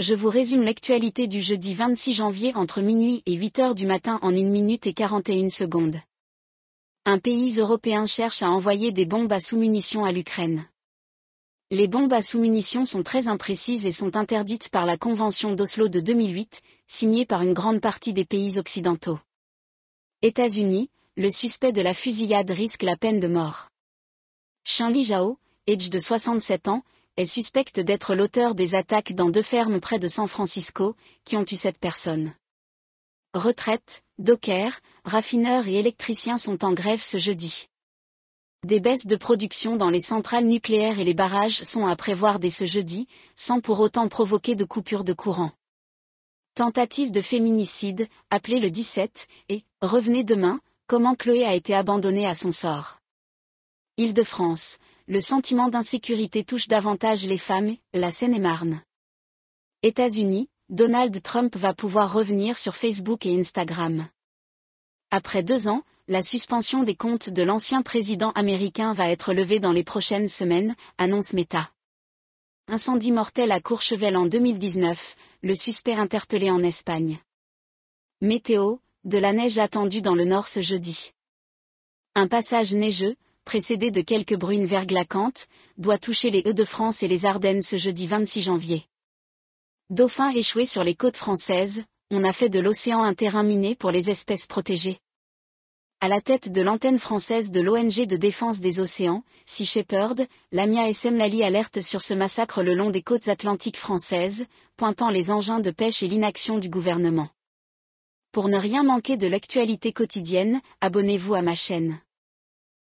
je vous résume l'actualité du jeudi 26 janvier entre minuit et 8 heures du matin en 1 minute et 41 secondes. Un pays européen cherche à envoyer des bombes à sous-munitions à l'Ukraine. Les bombes à sous-munitions sont très imprécises et sont interdites par la Convention d'Oslo de 2008, signée par une grande partie des pays occidentaux. États-Unis, le suspect de la fusillade risque la peine de mort. Li Zhao, âgé de 67 ans, est suspecte d'être l'auteur des attaques dans deux fermes près de San Francisco, qui ont tué cette personne. Retraites, dockers, raffineurs et électriciens sont en grève ce jeudi. Des baisses de production dans les centrales nucléaires et les barrages sont à prévoir dès ce jeudi, sans pour autant provoquer de coupures de courant. Tentative de féminicide, appelée le 17, et revenez demain, comment Chloé a été abandonnée à son sort. Île-de-France, le sentiment d'insécurité touche davantage les femmes, la Seine-et-Marne. États-Unis, Donald Trump va pouvoir revenir sur Facebook et Instagram. Après deux ans, la suspension des comptes de l'ancien président américain va être levée dans les prochaines semaines, annonce Meta. Incendie mortel à Courchevel en 2019, le suspect interpellé en Espagne. Météo, de la neige attendue dans le nord ce jeudi. Un passage neigeux, précédé de quelques brunes verglacantes, doit toucher les Hauts-de-France et les Ardennes ce jeudi 26 janvier. Dauphin échoué sur les côtes françaises, on a fait de l'océan un terrain miné pour les espèces protégées. À la tête de l'antenne française de l'ONG de défense des océans, Sea Shepherd, Lamia SM Semlali alerte sur ce massacre le long des côtes atlantiques françaises, pointant les engins de pêche et l'inaction du gouvernement. Pour ne rien manquer de l'actualité quotidienne, abonnez-vous à ma chaîne.